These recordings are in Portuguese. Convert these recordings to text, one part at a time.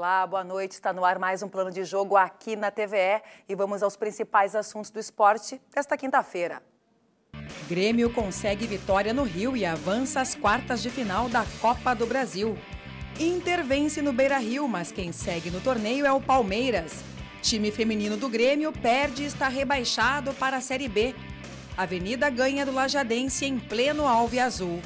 Olá, boa noite. Está no ar mais um plano de jogo aqui na TVE e vamos aos principais assuntos do esporte desta quinta-feira. Grêmio consegue vitória no Rio e avança às quartas de final da Copa do Brasil. Inter vence no Beira-Rio, mas quem segue no torneio é o Palmeiras. Time feminino do Grêmio perde e está rebaixado para a Série B. Avenida ganha do Lajadense em pleno alve azul.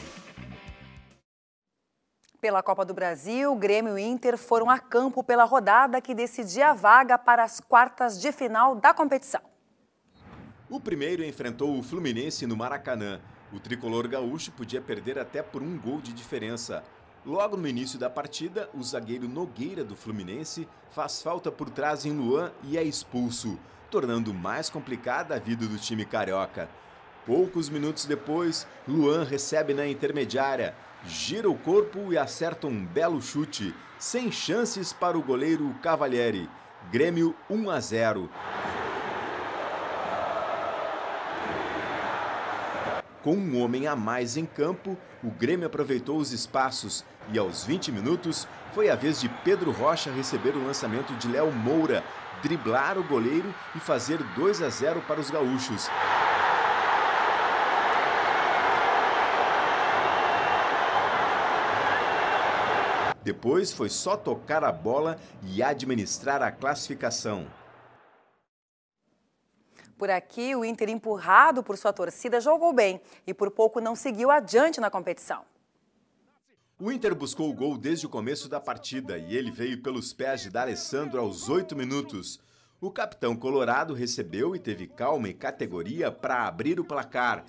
Pela Copa do Brasil, Grêmio e Inter foram a campo pela rodada que decidia a vaga para as quartas de final da competição. O primeiro enfrentou o Fluminense no Maracanã. O tricolor gaúcho podia perder até por um gol de diferença. Logo no início da partida, o zagueiro Nogueira do Fluminense faz falta por trás em Luan e é expulso, tornando mais complicada a vida do time carioca. Poucos minutos depois, Luan recebe na intermediária, gira o corpo e acerta um belo chute, sem chances para o goleiro Cavalieri. Grêmio 1 a 0. Com um homem a mais em campo, o Grêmio aproveitou os espaços e aos 20 minutos foi a vez de Pedro Rocha receber o lançamento de Léo Moura, driblar o goleiro e fazer 2 a 0 para os gaúchos. Depois foi só tocar a bola e administrar a classificação. Por aqui, o Inter, empurrado por sua torcida, jogou bem e por pouco não seguiu adiante na competição. O Inter buscou o gol desde o começo da partida e ele veio pelos pés de D'Alessandro aos oito minutos. O capitão colorado recebeu e teve calma e categoria para abrir o placar,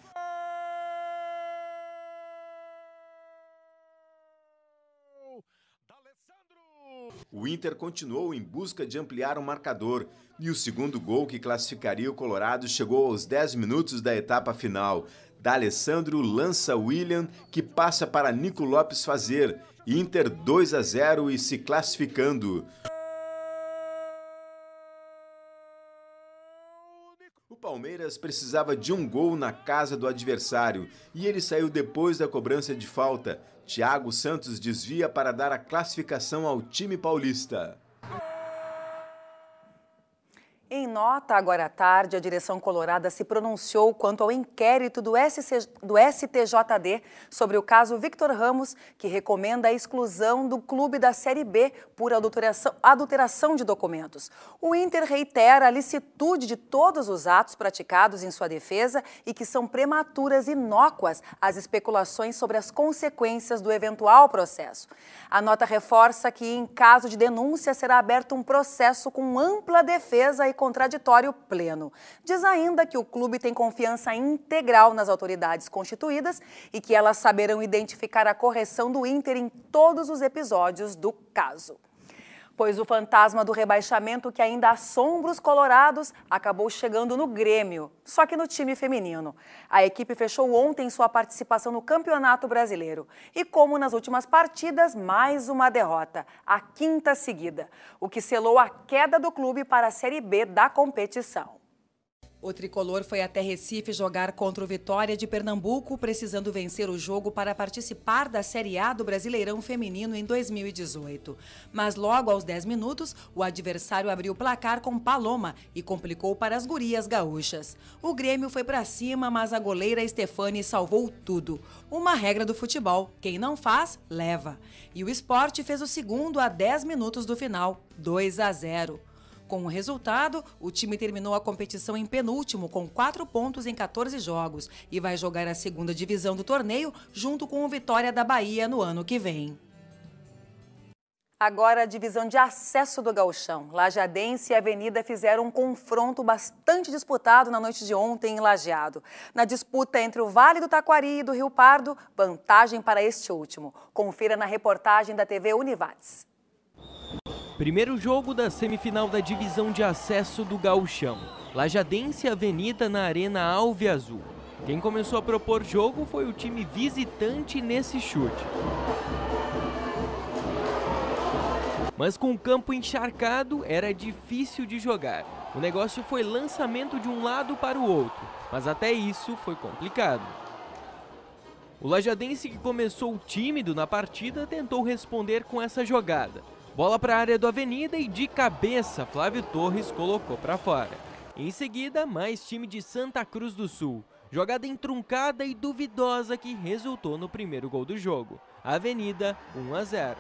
o Inter continuou em busca de ampliar o marcador e o segundo gol que classificaria o Colorado chegou aos 10 minutos da etapa final. D'Alessandro lança William, que passa para Nico Lopes fazer. Inter 2 a 0 e se classificando. Palmeiras precisava de um gol na casa do adversário e ele saiu depois da cobrança de falta. Thiago Santos desvia para dar a classificação ao time paulista. nota agora à tarde, a direção colorada se pronunciou quanto ao inquérito do, do STJD sobre o caso Victor Ramos, que recomenda a exclusão do clube da Série B por adulteração, adulteração de documentos. O Inter reitera a licitude de todos os atos praticados em sua defesa e que são prematuras e inócuas as especulações sobre as consequências do eventual processo. A nota reforça que, em caso de denúncia, será aberto um processo com ampla defesa e contra contraditório pleno. Diz ainda que o clube tem confiança integral nas autoridades constituídas e que elas saberão identificar a correção do Inter em todos os episódios do caso pois o fantasma do rebaixamento que ainda assombra os colorados acabou chegando no Grêmio, só que no time feminino. A equipe fechou ontem sua participação no Campeonato Brasileiro e, como nas últimas partidas, mais uma derrota, a quinta seguida, o que selou a queda do clube para a Série B da competição. O tricolor foi até Recife jogar contra o Vitória de Pernambuco, precisando vencer o jogo para participar da Série A do Brasileirão Feminino em 2018. Mas logo aos 10 minutos, o adversário abriu o placar com Paloma e complicou para as gurias gaúchas. O Grêmio foi para cima, mas a goleira Stefani salvou tudo. Uma regra do futebol: quem não faz, leva. E o esporte fez o segundo a 10 minutos do final, 2 a 0. Com o resultado, o time terminou a competição em penúltimo, com 4 pontos em 14 jogos, e vai jogar a segunda divisão do torneio junto com o Vitória da Bahia no ano que vem. Agora a divisão de acesso do Gauchão. Lajadense e Avenida fizeram um confronto bastante disputado na noite de ontem em Lajeado. Na disputa entre o Vale do Taquari e do Rio Pardo, vantagem para este último. Confira na reportagem da TV Univates. Primeiro jogo da semifinal da divisão de acesso do Gauchão. Lajadense Avenida na Arena Alve Azul. Quem começou a propor jogo foi o time visitante nesse chute. Mas com o campo encharcado, era difícil de jogar. O negócio foi lançamento de um lado para o outro, mas até isso foi complicado. O Lajadense, que começou tímido na partida, tentou responder com essa jogada, Bola para a área do Avenida e de cabeça Flávio Torres colocou para fora. Em seguida, mais time de Santa Cruz do Sul. Jogada entroncada e duvidosa que resultou no primeiro gol do jogo. Avenida 1 a 0.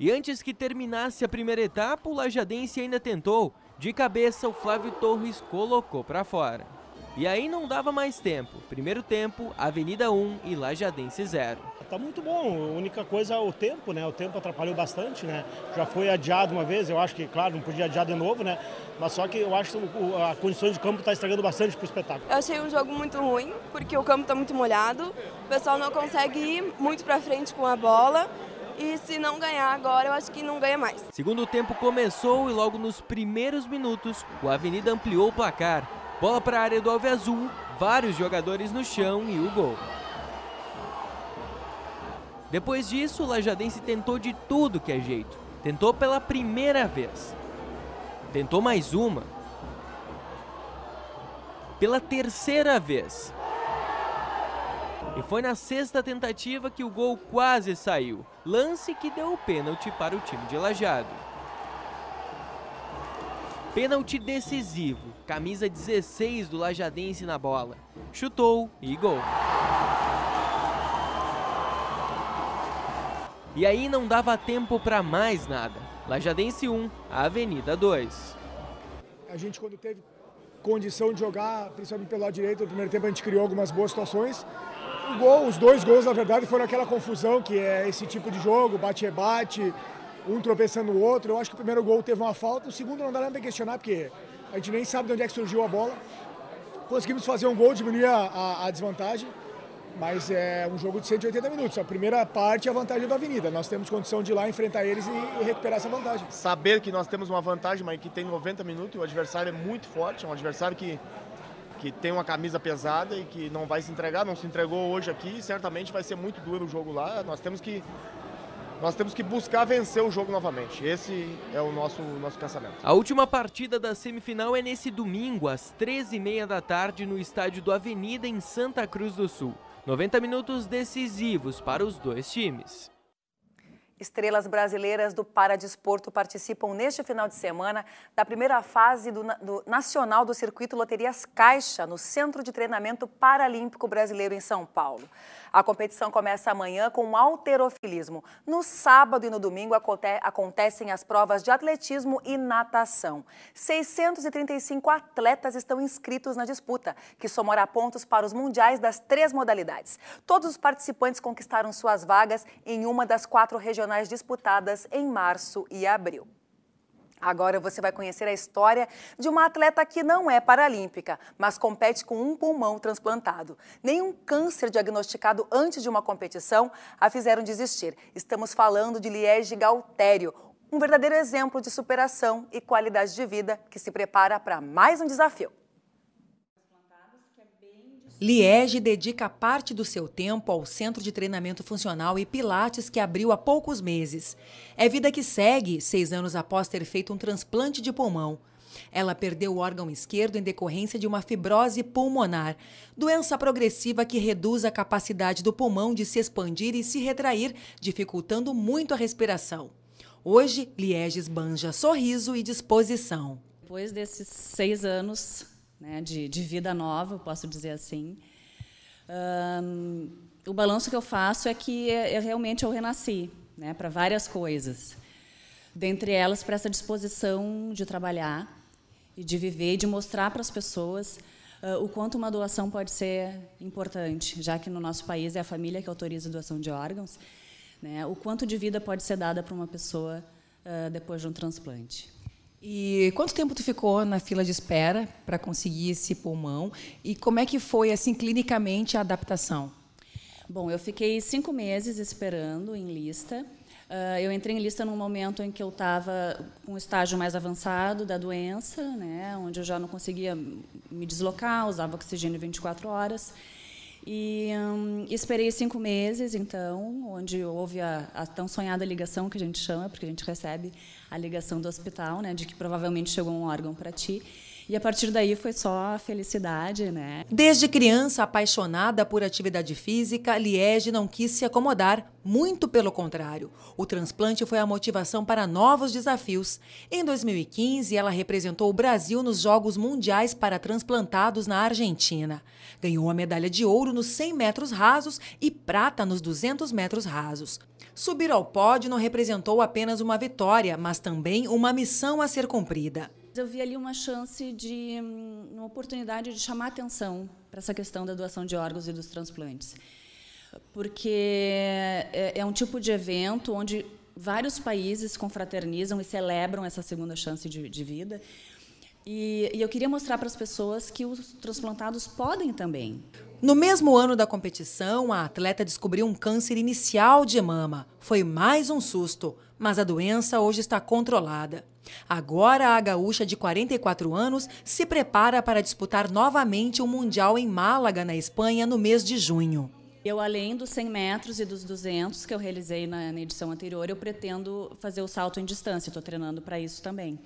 E antes que terminasse a primeira etapa, o Lajadense ainda tentou. De cabeça, o Flávio Torres colocou para fora. E aí não dava mais tempo. Primeiro tempo, Avenida 1 e Lajadense 0. Tá muito bom. A única coisa é o tempo, né? O tempo atrapalhou bastante, né? Já foi adiado uma vez, eu acho que, claro, não podia adiar de novo, né? Mas só que eu acho que as condições de campo tá estragando bastante pro espetáculo. Eu achei um jogo muito ruim, porque o campo tá muito molhado, o pessoal não consegue ir muito para frente com a bola. E se não ganhar agora, eu acho que não ganha mais. Segundo tempo começou e logo nos primeiros minutos, o Avenida ampliou o placar. Bola para a área do Alve Azul, vários jogadores no chão e o gol. Depois disso, o Lajadense tentou de tudo que é jeito. Tentou pela primeira vez. Tentou mais uma. Pela terceira vez. E foi na sexta tentativa que o gol quase saiu. Lance que deu o pênalti para o time de Lajado. Pênalti decisivo, camisa 16 do Lajadense na bola. Chutou e gol. E aí não dava tempo para mais nada. Lajadense 1, Avenida 2. A gente quando teve condição de jogar, principalmente pelo lado direito, no primeiro tempo a gente criou algumas boas situações. O gol, os dois gols, na verdade, foram aquela confusão que é esse tipo de jogo, bate-rebate, -bate, um tropeçando o outro. Eu acho que o primeiro gol teve uma falta, o segundo não dá nada a questionar, porque a gente nem sabe de onde é que surgiu a bola. Conseguimos fazer um gol, diminuir a, a, a desvantagem, mas é um jogo de 180 minutos. A primeira parte é a vantagem da Avenida. Nós temos condição de ir lá enfrentar eles e, e recuperar essa vantagem. Saber que nós temos uma vantagem, mas que tem 90 minutos e o adversário é muito forte, é um adversário que que tem uma camisa pesada e que não vai se entregar, não se entregou hoje aqui, certamente vai ser muito duro o jogo lá. Nós temos que nós temos que buscar vencer o jogo novamente. Esse é o nosso, nosso pensamento. A última partida da semifinal é nesse domingo, às 13h30 da tarde, no estádio do Avenida, em Santa Cruz do Sul. 90 minutos decisivos para os dois times. Estrelas brasileiras do Paradesporto participam neste final de semana da primeira fase do, do, Nacional do Circuito Loterias Caixa, no Centro de Treinamento Paralímpico Brasileiro em São Paulo. A competição começa amanhã com alterofilismo. No sábado e no domingo acontecem as provas de atletismo e natação. 635 atletas estão inscritos na disputa, que somará pontos para os mundiais das três modalidades. Todos os participantes conquistaram suas vagas em uma das quatro regionais disputadas em março e abril. Agora você vai conhecer a história de uma atleta que não é paralímpica, mas compete com um pulmão transplantado. Nenhum câncer diagnosticado antes de uma competição a fizeram desistir. Estamos falando de Liege Galtério, um verdadeiro exemplo de superação e qualidade de vida que se prepara para mais um desafio. Liege dedica parte do seu tempo ao Centro de Treinamento Funcional e Pilates que abriu há poucos meses. É vida que segue, seis anos após ter feito um transplante de pulmão. Ela perdeu o órgão esquerdo em decorrência de uma fibrose pulmonar, doença progressiva que reduz a capacidade do pulmão de se expandir e se retrair, dificultando muito a respiração. Hoje, Liege esbanja sorriso e disposição. Depois desses seis anos né, de, de, vida nova, posso dizer assim. Um, o balanço que eu faço é que eu, é, é realmente eu renasci né, para várias coisas, dentre elas para essa disposição de trabalhar e de viver e de mostrar para as pessoas uh, o quanto uma doação pode ser importante, já que no nosso país é a família que autoriza a doação de órgãos, né, o quanto de vida pode ser dada para uma pessoa uh, depois de um transplante. E quanto tempo tu ficou na fila de espera para conseguir esse pulmão? E como é que foi, assim, clinicamente, a adaptação? Bom, eu fiquei cinco meses esperando em lista. Uh, eu entrei em lista num momento em que eu estava com um estágio mais avançado da doença, né, onde eu já não conseguia me deslocar, usava oxigênio 24 horas. E hum, esperei cinco meses, então, onde houve a, a, tão sonhada ligação que a gente chama, porque a gente recebe a ligação do hospital, né, de que provavelmente chegou um órgão para ti. E a partir daí foi só felicidade, né? Desde criança apaixonada por atividade física, Liege não quis se acomodar, muito pelo contrário. O transplante foi a motivação para novos desafios. Em 2015, ela representou o Brasil nos Jogos Mundiais para Transplantados na Argentina. Ganhou a medalha de ouro nos 100 metros rasos e prata nos 200 metros rasos. Subir ao pódio não representou apenas uma vitória, mas também uma missão a ser cumprida. Eu vi ali uma chance de hum, uma oportunidade de chamar atenção para essa questão da doação de órgãos e dos transplantes. Porque é, é um tipo de evento onde vários países confraternizam e celebram essa segunda chance de, de vida. E, e, eu queria mostrar para as pessoas que os transplantados podem também. No mesmo ano da competição, a atleta descobriu um câncer inicial de mama. Foi mais um susto, mas a doença hoje está controlada. Agora a gaúcha de 44 anos se prepara para disputar novamente o um Mundial em Málaga, na Espanha, no mês de junho. Eu, além dos 100 metros e dos 200 que eu realizei na, na edição anterior, eu pretendo fazer o salto em distância. Estou treinando para isso também.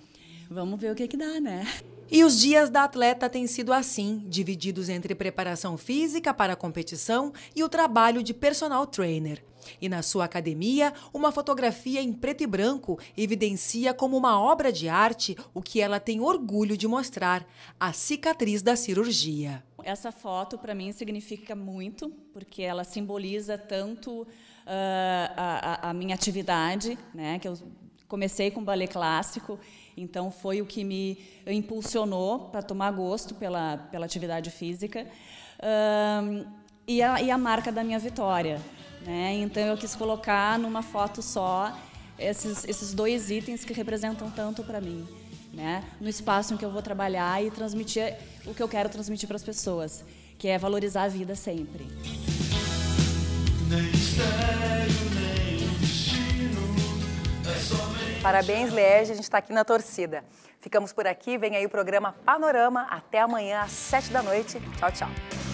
Vamos ver o que, que dá, né? E os dias da atleta têm sido assim, divididos entre preparação física para a competição e o trabalho de personal trainer. E na sua academia, uma fotografia em preto e branco evidencia como uma obra de arte o que ela tem orgulho de mostrar: a cicatriz da cirurgia. Essa foto para mim significa muito, porque ela simboliza tanto uh, a, a minha atividade, né, que eu Comecei com ballet clássico, então foi o que me impulsionou para tomar gosto pela, pela atividade física um, e, a, e a marca da minha vitória. Né? Então eu quis colocar numa foto só esses, esses dois itens que representam tanto para mim. Né? No espaço em que eu vou trabalhar e transmitir o que eu quero transmitir para as pessoas, que é valorizar a vida sempre. Parabéns, Lege! a gente está aqui na torcida. Ficamos por aqui, vem aí o programa Panorama. Até amanhã às 7 da noite. Tchau, tchau.